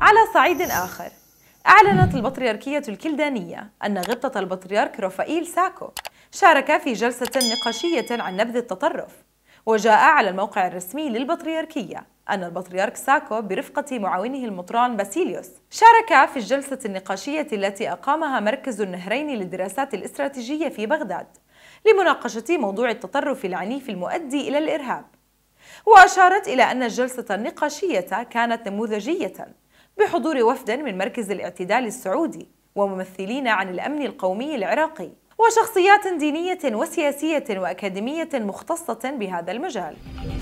على صعيد آخر أعلنت البطريركية الكلدانية أن غبطة البطريرك روفائيل ساكو شارك في جلسة نقاشية عن نبذ التطرف وجاء على الموقع الرسمي للبطريركية أن البطريرك ساكو برفقة معاونه المطران باسيليوس شارك في الجلسة النقاشية التي أقامها مركز النهرين للدراسات الاستراتيجية في بغداد لمناقشة موضوع التطرف العنيف المؤدي إلى الإرهاب وأشارت إلى أن الجلسة النقاشية كانت نموذجية بحضور وفد من مركز الاعتدال السعودي وممثلين عن الأمن القومي العراقي وشخصيات دينية وسياسية وأكاديمية مختصة بهذا المجال